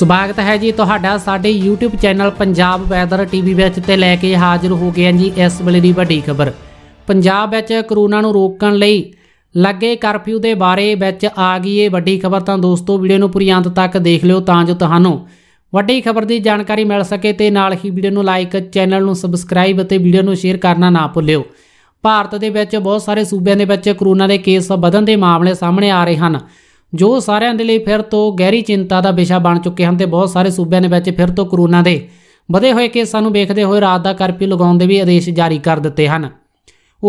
ਸਵਾਗਤ ਹੈ ਜੀ ਤੁਹਾਡਾ ਸਾਡੇ YouTube channel Punjab weather TV ਵਿੱਚ ਤੇ ਲੈ ਕੇ ਹਾਜ਼ਰ ਹੋ ਗਏ ਹਾਂ ਜੀ ਇਸ ਵੇਲੇ ਦੀ ਵੱਡੀ ਖਬਰ ਪੰਜਾਬ ਵਿੱਚ ਕਰੋਨਾ ਨੂੰ ਰੋਕਣ ਲਈ ਲੱਗੇ ਕਰਫਿਊ ਦੇ ਬਾਰੇ ਵਿੱਚ ਆ ਗਈ ਇਹ ਵੱਡੀ ਖਬਰ ਤਾਂ ਦੋਸਤੋ ਵੀਡੀਓ ਨੂੰ ਪੂਰੀ ਅੰਤ ਤੱਕ ਦੇਖ ਲਿਓ ਤਾਂ ਜੋ ਤੁਹਾਨੂੰ ਵੱਡੀ ਖਬਰ ਦੀ ਜਾਣਕਾਰੀ ਮਿਲ ਸਕੇ ਤੇ ਨਾਲ ਹੀ ਵੀਡੀਓ ਨੂੰ ਲਾਈਕ ਚੈਨਲ ਨੂੰ ਸਬਸਕ੍ਰਾਈਬ ਅਤੇ ਵੀਡੀਓ ਨੂੰ ਸ਼ੇਅਰ ਕਰਨਾ ਨਾ ਭੁੱਲਿਓ ਭਾਰਤ ਦੇ ਵਿੱਚ ਬਹੁਤ ਸਾਰੇ ਸੂਬਿਆਂ ਦੇ ਵਿੱਚ ਕਰੋਨਾ ਦੇ ਕੇਸ ਵਧਣ ਦੇ ਮਾਮਲੇ ਸਾਹਮਣੇ ਆ ਰਹੇ ਹਨ ਜੋ ਸਾਰਿਆਂ ਦੇ ਲਈ ਫਿਰ ਤੋਂ ਗਹਿਰੀ ਚਿੰਤਾ ਦਾ ਵਿਸ਼ਾ ਬਣ ਚੁੱਕੇ ਹਨ ਤੇ ਬਹੁਤ ਸਾਰੇ ਸੂਬਿਆਂ ਦੇ ਵਿੱਚ ਫਿਰ ਤੋਂ ਕਰੋਨਾ ਦੇ ਵਧੇ ਹੋਏ ਕੇਸਾਂ ਨੂੰ ਵੇਖਦੇ ਹੋਏ ਰਾਤ ਦਾ ਕਰਫਿਊ ਲਗਾਉਣ ਦੇ ਵੀ ਆਦੇਸ਼ ਜਾਰੀ ਕਰ ਦਿੱਤੇ ਹਨ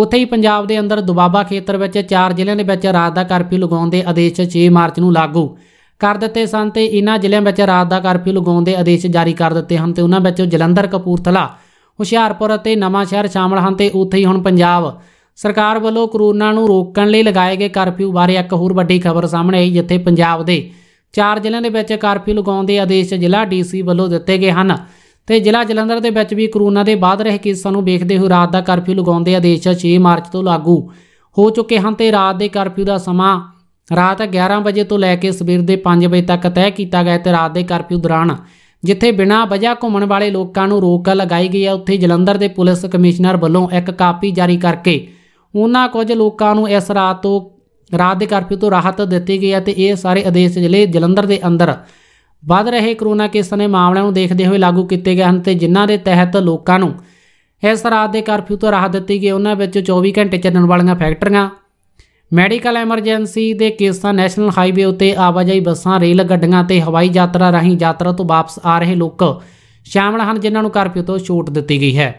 ਉੱਥੇ ਹੀ ਪੰਜਾਬ ਦੇ ਅੰਦਰ ਦੁਬਾਬਾ ਖੇਤਰ ਵਿੱਚ ਚਾਰ ਜ਼ਿਲ੍ਹਿਆਂ ਦੇ ਵਿੱਚ ਰਾਤ ਦਾ ਕਰਫਿਊ ਲਗਾਉਣ ਦੇ ਆਦੇਸ਼ 6 ਮਾਰਚ ਨੂੰ ਲਾਗੂ ਕਰ ਦਿੱਤੇ ਸਨ ਤੇ ਇਨ੍ਹਾਂ ਜ਼ਿਲ੍ਹਿਆਂ ਵਿੱਚ ਰਾਤ ਦਾ ਕਰਫਿਊ ਲਗਾਉਣ ਦੇ ਆਦੇਸ਼ ਜਾਰੀ ਕਰ ਦਿੱਤੇ ਹਨ ਤੇ ਉਹਨਾਂ ਵਿੱਚ ਜਲੰਧਰ ਕਪੂਰਥਲਾ ਹੁਸ਼ਿਆਰਪੁਰ ਅਤੇ ਨਵਾਂ ਸ਼ਹਿਰ ਸ਼ਾਮਲ ਹਨ ਤੇ ਉੱਥੇ ਹੀ ਹੁਣ ਪੰਜਾਬ ਸਰਕਾਰ ਵੱਲੋਂ ਕਰੋਨਾ ਨੂੰ ਰੋਕਣ ਲਈ ਲਗਾਏ ਗਏ ਕਰਫਿਊ ਬਾਰੇ ਇੱਕ ਹੋਰ ਵੱਡੀ ਖਬਰ ਸਾਹਮਣੇ ਆਈ ਜਿੱਥੇ ਪੰਜਾਬ ਦੇ ਚਾਰ ਜ਼ਿਲ੍ਹਿਆਂ ਦੇ ਵਿੱਚ ਕਰਫਿਊ ਲਗਾਉਣ ਦੇ ਆਦੇਸ਼ ਜ਼ਿਲ੍ਹਾ ਡੀਸੀ ਵੱਲੋਂ ਦਿੱਤੇ ਗਏ ਹਨ ਤੇ ਜ਼ਿਲ੍ਹਾ ਜਲੰਧਰ ਦੇ ਵਿੱਚ ਵੀ ਕਰੋਨਾ ਦੇ ਵੱਧ ਰਹੇ ਕੇਸਾਂ ਨੂੰ ਵੇਖਦੇ ਹੋਏ ਰਾਤ ਦਾ ਕਰਫਿਊ ਲਗਾਉਣ ਦੇ ਆਦੇਸ਼ 6 ਮਾਰਚ ਤੋਂ ਲਾਗੂ ਹੋ ਚੁੱਕੇ ਹਨ ਤੇ ਰਾਤ ਦੇ ਕਰਫਿਊ ਦਾ ਸਮਾਂ ਰਾਤ 11 ਵਜੇ ਤੋਂ ਲੈ ਕੇ ਸਵੇਰ ਦੇ 5 ਵਜੇ ਤੱਕ ਤੈਅ ਕੀਤਾ ਗਿਆ ਤੇ ਰਾਤ ਦੇ ਕਰਫਿਊ ਦੌਰਾਨ ਜਿੱਥੇ ਬਿਨਾਂ ਵਜ੍ਹਾ ਘੁੰਮਣ ਵਾਲੇ ਲੋਕਾਂ ਨੂੰ ਰੋਕ ਲਗਾਈ ਗਈ ਹੈ ਉੱਥੇ ਜਲੰਧਰ ਦੇ ਪੁਲਿਸ ਕਮਿਸ਼ਨਰ ਵੱਲੋਂ ਇੱਕ ਕਾਪੀ ਜਾਰੀ ਕਰਕੇ ਉਹਨਾਂ ਕੁਝ ਲੋਕਾਂ ਨੂੰ ਇਸ ਰਾਤ ਤੋਂ ਰਾਤ ਦੇ ਕਰਫਿਊ ਤੋਂ ਰਾਹਤ ਦਿੱਤੀ ਗਈ ਹੈ ਤੇ ਇਹ ਸਾਰੇ ਆਦੇਸ਼ ਜ਼ਿਲ੍ਹੇ ਜਲੰਧਰ ਦੇ ਅੰਦਰ ਵੱਧ ਰਹੇ ਕਰੋਨਾ ਕੇਸਾਂ ਦੇ ਮਾਮਲਿਆਂ ਨੂੰ ਦੇਖਦੇ ਹੋਏ ਲਾਗੂ ਕੀਤੇ ਗਏ ਹਨ ਤੇ ਜਿਨ੍ਹਾਂ ਦੇ ਤਹਿਤ ਲੋਕਾਂ ਨੂੰ ਇਸ ਰਾਤ ਦੇ ਕਰਫਿਊ ਤੋਂ ਰਾਹਤ ਦਿੱਤੀ ਗਈ ਉਹਨਾਂ ਵਿੱਚ 24 ਘੰਟੇ ਚੱਲਣ ਵਾਲੀਆਂ ਫੈਕਟਰੀਆਂ ਮੈਡੀਕਲ ਐਮਰਜੈਂਸੀ ਦੇ ਕੇਸਾਂ ਨੈਸ਼ਨਲ ਹਾਈਵੇ ਉਤੇ ਆਵਾਜਾਈ ਬੱਸਾਂ ਰੇਲ ਗੱਡੀਆਂ ਤੇ ਹਵਾਈ ਯਾਤਰਾ ਰਾਹੀਂ ਯਾਤਰਾ ਤੋਂ ਵਾਪਸ ਆ ਰਹੇ ਲੋਕ ਸ਼ਾਮਲ ਹਨ ਜਿਨ੍ਹਾਂ ਨੂੰ ਕਰਫਿਊ ਤੋਂ ਛੋਟ ਦਿੱਤੀ ਗਈ ਹੈ